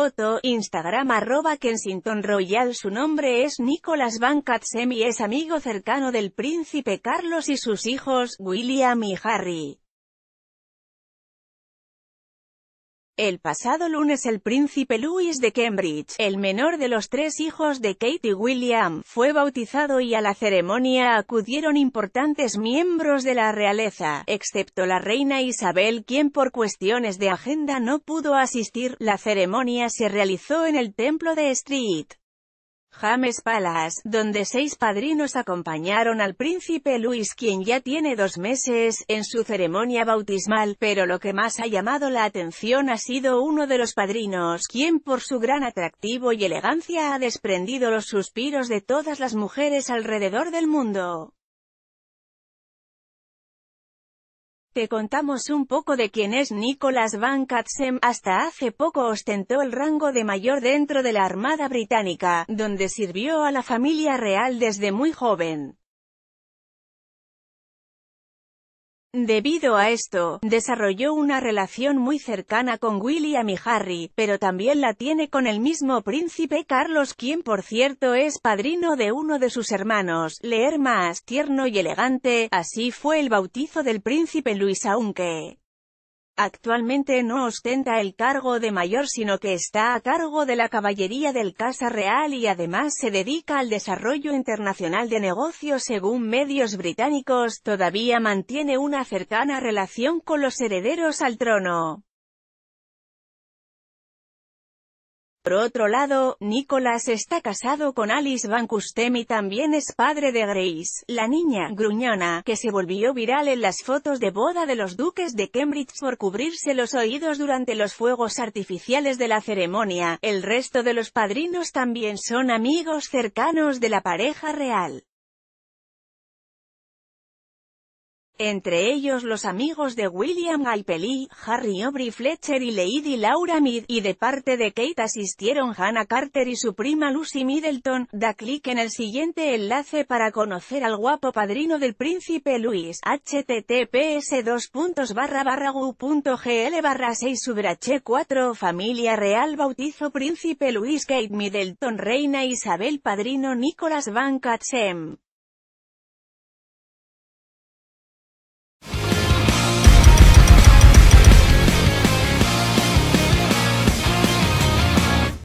Foto, Instagram arroba Kensington Royal Su nombre es Nicolas Van Katzem y es amigo cercano del príncipe Carlos y sus hijos, William y Harry. El pasado lunes el príncipe Louis de Cambridge, el menor de los tres hijos de Kate y William, fue bautizado y a la ceremonia acudieron importantes miembros de la realeza, excepto la reina Isabel quien por cuestiones de agenda no pudo asistir. La ceremonia se realizó en el templo de Street. James Palace, donde seis padrinos acompañaron al príncipe Luis quien ya tiene dos meses, en su ceremonia bautismal, pero lo que más ha llamado la atención ha sido uno de los padrinos, quien por su gran atractivo y elegancia ha desprendido los suspiros de todas las mujeres alrededor del mundo. Te contamos un poco de quién es Nicholas Van Katzen. hasta hace poco ostentó el rango de mayor dentro de la Armada Británica, donde sirvió a la familia real desde muy joven. Debido a esto, desarrolló una relación muy cercana con William y Harry, pero también la tiene con el mismo príncipe Carlos quien por cierto es padrino de uno de sus hermanos, leer más, tierno y elegante, así fue el bautizo del príncipe Luis aunque Actualmente no ostenta el cargo de mayor sino que está a cargo de la caballería del Casa Real y además se dedica al desarrollo internacional de negocios según medios británicos, todavía mantiene una cercana relación con los herederos al trono. Por otro lado, Nicholas está casado con Alice Van Custem y también es padre de Grace, la niña gruñona, que se volvió viral en las fotos de boda de los duques de Cambridge por cubrirse los oídos durante los fuegos artificiales de la ceremonia. El resto de los padrinos también son amigos cercanos de la pareja real. Entre ellos los amigos de William Aipeli, Harry Aubrey Fletcher y Lady Laura Mead, y de parte de Kate asistieron Hannah Carter y su prima Lucy Middleton. Da clic en el siguiente enlace para conocer al guapo padrino del príncipe Luis, https 2 barra 6 subrache 4 Familia Real Bautizo Príncipe Luis Kate Middleton Reina Isabel Padrino Nicolas Van Katzem